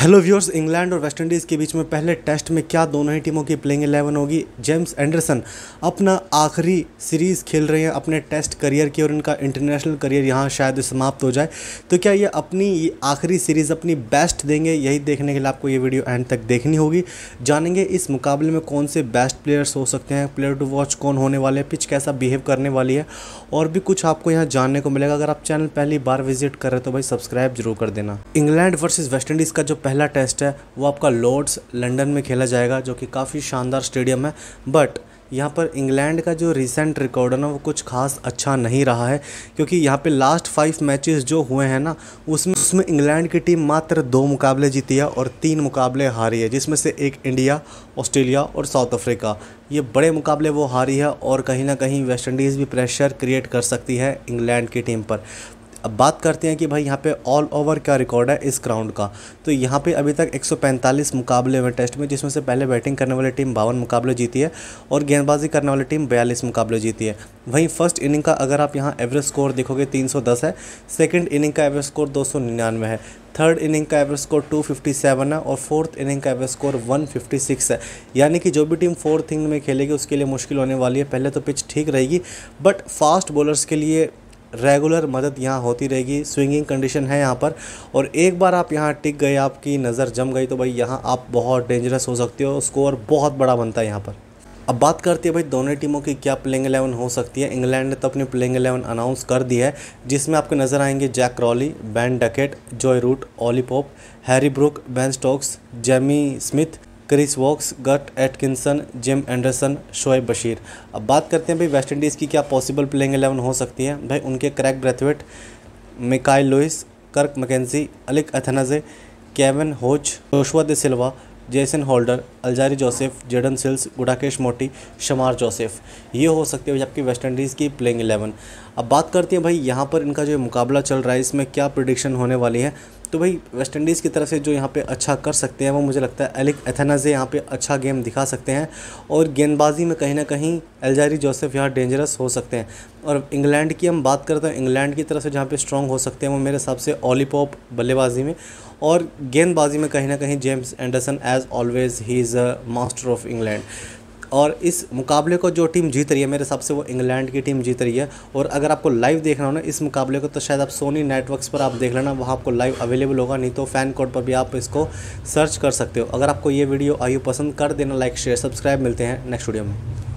hello viewers England और West Indies के बीच में पहले टेस्ट में क्या दोनों ही टीमों की प्लेइंग एलेवन होगी जेम्स एंडरसन अपना आखिरी सीरीज़ खेल रहे हैं अपने टेस्ट करियर की और इनका इंटरनेशनल करियर यहाँ शायद समाप्त हो जाए तो क्या ये अपनी आखिरी सीरीज़ अपनी बेस्ट देंगे यही देखने के लिए आपको ये वीडियो एंड तक देखनी होगी जानेंगे इस मुकाबले में कौन से बेस्ट प्लेयर्स हो सकते हैं प्लेयर टू वॉच कौन होने वाले हैं पिच कैसा बिहेव करने वाली है और भी कुछ आपको यहाँ जानने को मिलेगा अगर आप चैनल पहली बार विजिट कर रहे हैं तो भाई सब्सक्राइब जरूर कर देना इंग्लैंड वर्सेज वेस्ट इंडीज़ का जो पहला टेस्ट है वो आपका लॉर्ड्स लंदन में खेला जाएगा जो कि काफ़ी शानदार स्टेडियम है बट यहाँ पर इंग्लैंड का जो रिसेंट रिकॉर्ड है ना वो कुछ खास अच्छा नहीं रहा है क्योंकि यहाँ पे लास्ट फाइव मैचेस जो हुए हैं ना उसमें उसमें इंग्लैंड की टीम मात्र दो मुकाबले जीती है और तीन मुकाबले हारी है जिसमें से एक इंडिया ऑस्ट्रेलिया और साउथ अफ्रीका ये बड़े मुकाबले वो हारी है और कहीं ना कहीं वेस्ट इंडीज़ भी प्रेशर क्रिएट कर सकती है इंग्लैंड की टीम पर अब बात करते हैं कि भाई यहाँ पे ऑल ओवर का रिकॉर्ड है इस ग्राउंड का तो यहाँ पे अभी तक 145 मुकाबले हुए टेस्ट में जिसमें से पहले बैटिंग करने वाली टीम बावन मुकाबले जीती है और गेंदबाजी करने वाली टीम बयालीस मुकाबले जीती है वहीं फर्स्ट इनिंग का अगर आप यहाँ एवरेज स्कोर देखोगे 310 है सेकेंड इनिंग का एवरेज स्कोर दो है थर्ड इनिंग का एवरेज स्कोर 257 है और फोर्थ इनिंग का एवरेज स्कोर 156 है यानी कि जो भी टीम फोर्थ इनिंग में खेलेगी उसके लिए मुश्किल होने वाली है पहले तो पिच ठीक रहेगी बट फास्ट बॉलर्स के लिए रेगुलर मदद यहाँ होती रहेगी स्विंगिंग कंडीशन है यहाँ पर और एक बार आप यहाँ टिक गए आपकी नज़र जम गई तो भाई यहाँ आप बहुत डेंजरस हो सकते हो स्कोर बहुत बड़ा बनता है यहाँ पर अब बात करते हैं भाई दोनों टीमों की क्या प्लेइंग एलेवन हो सकती है इंग्लैंड ने तो अपनी प्लेइंग एलेवन अनाउंस कर दी है जिसमें आपको नज़र आएंगे Jack Crawley Ben Duckett Joe Root Ollie Harry Brook Ben Stokes Jamie Smith Chris Woakes Gus Atkinson Jim Anderson Shoaib Bashir अब बात करते हैं भाई वेस्ट इंडीज़ की क्या पॉसिबल प्लेइंग एलेवन हो सकती है भाई उनके क्रैक ब्रेथवेट मिकाइल लुइस कर्क मकेंसी अलिक Athanaze Kevin Hodge Joshua de Silva Jason Holder Alzarri Joseph Jayden Seales Gudakesh Motie Shamar Joseph ये हो सकते हैं आपकी वेस्ट इंडीज़ की प्लेइंग एलेवन अब बात करते हैं भाई यहाँ पर इनका जो मुकाबला चल रहा है इसमें क्या प्रडिक्शन होने वाली है तो भाई वेस्ट इंडीज़ की तरफ से जो यहाँ पे अच्छा कर सकते हैं वो मुझे लगता है एलिक एथेनाजे यहाँ पे अच्छा गेम दिखा सकते हैं और गेंदबाजी में कहीं ना कहीं एल्जारी जोसेफ यहाँ डेंजरस हो सकते हैं और इंग्लैंड की हम बात करते हैं इंग्लैंड की तरफ से जहाँ पे स्ट्रॉन्ग हो सकते हैं वो मेरे हिसाब से ऑलीपॉप बल्लेबाजी में और गेंदबाजी में कहीं ना कहीं James Anderson as always he is a master of England और इस मुकाबले को जो टीम जीत रही है मेरे हिसाब से वो इंग्लैंड की टीम जीत रही है और अगर आपको लाइव देखना हो ना इस मुकाबले को तो शायद आप सोनी नेटवर्क्स पर आप देख लेना वहाँ आपको लाइव अवेलेबल होगा नहीं तो फैन कोड पर भी आप इसको सर्च कर सकते हो अगर आपको ये वीडियो आयु पसंद कर देना लाइक शेयर सब्सक्राइब मिलते हैं नेक्स्ट वीडियो में